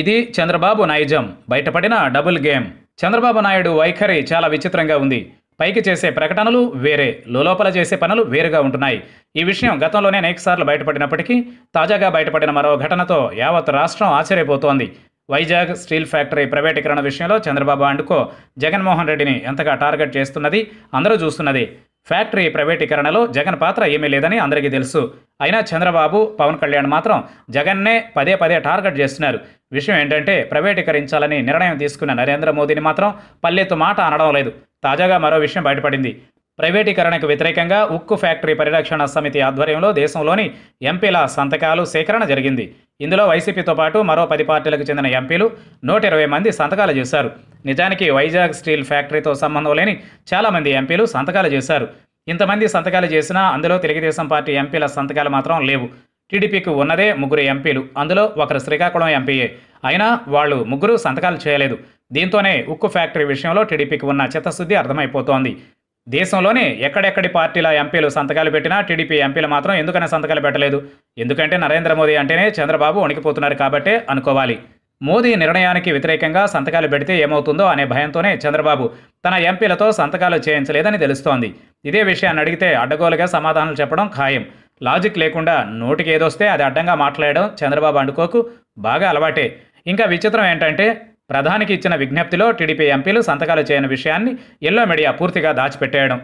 ఇది చంద్రబాబు నైజం బయటపడిన double game Chandrababu Naidu వైఖరి చాలా విచిత్రంగా ఉంది పైకి చేసే ప్రకటనలు వేరే లోపల చేసే పనులు వేరుగా ఉంటున్నాయి ఈ విషయం గతంలోనే అనేకసార్లు బయటపడినప్పటికీ తాజాగా బయటపడిన మరో ఘటనతో యావత్ రాష్ట్రం ఆశ్చర్యపోతోంది వైజాగ్ స్టీల్ ఫ్యాక్టరీ ప్రైవేటీకరణ విషయంలో చంద్రబాబు అండుకో జగన్మోహన్ రెడ్డిని ఎంతగా టార్గెట్ చేస్తున్నది అందరూ చూస్తున్నది ఫ్యాక్టరీ ప్రైవేటీకరణలో జగన్ పాత్ర ఏమీ లేదని అందరికీ తెలుసు అయినా చంద్రబాబు పవన్ కళ్యాణ్ మాత్రం జగన్నే పదే పదే టార్గెట్ చేస్తున్నారు విషయం ఏంటంటే ప్రైవేటీకరించాలని నిర్ణయం తీసుకున్న నరేంద్ర మోదీని మాత్రం పల్లెత్తు మాట అనడం లేదు తాజాగా మరో విషయం బయటపడింది ప్రైవేటీకరణకు వ్యతిరేకంగా ఉక్కు ఫ్యాక్టరీ పరిరక్షణ సమితి ఆధ్వర్యంలో దేశంలోని ఎంపీల సంతకాలు సేకరణ జరిగింది ఇందులో వైసీపీతో పాటు మరో పది పార్టీలకు చెందిన ఎంపీలు నూట ఇరవై మంది సంతకాలు చేశారు నిజానికి వైజాగ్ స్టీల్ ఫ్యాక్టరీతో సంబంధం లేని చాలామంది ఎంపీలు సంతకాలు చేశారు ఇంతమంది సంతకాలు చేసినా అందులో తెలుగుదేశం పార్టీ ఎంపీల సంతకాలు మాత్రం లేవు టీడీపీకి ఉన్నదే ముగ్గురు ఎంపీలు అందులో ఒకరు శ్రీకాకుళం ఎంపీయే అయినా వాళ్ళు ముగ్గురు సంతకాలు చేయలేదు దీంతోనే ఉక్కు ఫ్యాక్టరీ విషయంలో టీడీపీకి ఉన్న చిత్తశుద్ధి అర్థమైపోతోంది దేశంలోనే ఎక్కడెక్కడి పార్టీల ఎంపీలు సంతకాలు పెట్టినా టీడీపీ ఎంపీలు మాత్రం ఎందుకనే సంతకాలు పెట్టలేదు ఎందుకంటే నరేంద్ర మోదీ అంటేనే చంద్రబాబు వణికిపోతున్నారు కాబట్టే అనుకోవాలి మోదీ నిర్ణయానికి వ్యతిరేకంగా సంతకాలు పెడితే ఏమవుతుందో అనే భయంతోనే చంద్రబాబు తన ఎంపీలతో సంతకాలు చేయించలేదని తెలుస్తోంది ఇదే విషయాన్ని అడిగితే అడ్డగోలుగా సమాధానాలు చెప్పడం ఖాయం లాజిక్ లేకుండా నోటికి ఏదొస్తే అది అడ్డంగా మాట్లాడడం చంద్రబాబు అండుకోకు బాగా అలవాటే ఇంకా విచిత్రం ఏంటంటే ప్రధానికి ఇచ్చిన విజ్ఞప్తిలో టీడీపీ ఎంపీలు సంతకాలు చేయని విషయాన్ని ఎల్లో మీడియా పూర్తిగా దాచిపెట్టేయడం